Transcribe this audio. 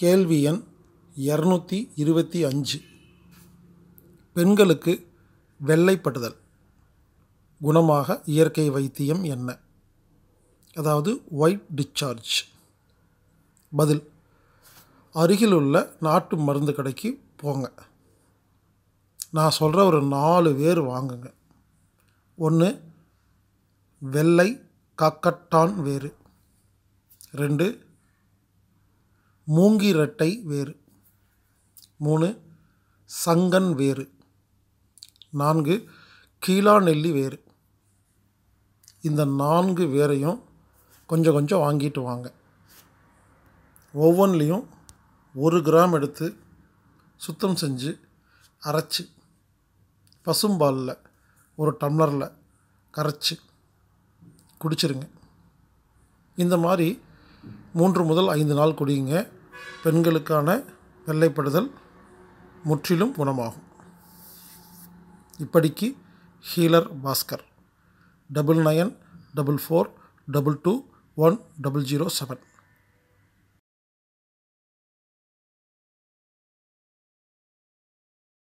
கேள்வி எண் இரநூத்தி இருபத்தி அஞ்சு பெண்களுக்கு வெள்ளைப்படுதல் குணமாக இயற்கை வைத்தியம் என்ன அதாவது ஒயிட் டிஸ்சார்ஜ் பதில் அருகிலுள்ள நாட்டு மருந்து கடைக்கு போங்க நான் சொல்கிற ஒரு நாலு பேர் வாங்குங்க ஒன்று வெள்ளை காக்கட்டான் வேறு ரெண்டு மூங்கிரட்டை வேறு மூணு சங்கன் வேறு நான்கு கீழாநெல்லி வேறு இந்த நான்கு வேரையும் கொஞ்சம் கொஞ்சம் வாங்கிட்டு வாங்க ஒவ்வொன்றிலையும் ஒரு கிராம் எடுத்து சுத்தம் செஞ்சு அரைச்சி பசும்பாலில் ஒரு டம்ளரில் கரைச்சி குடிச்சிருங்க இந்த மாதிரி மூன்று முதல் ஐந்து நாள் குடிங்க பெண்களுக்கான வெள்ளைப்படுதல் முற்றிலும் குணமாகும் இப்படிக்கு healer Bhaskar double nine double four double two one double zero seven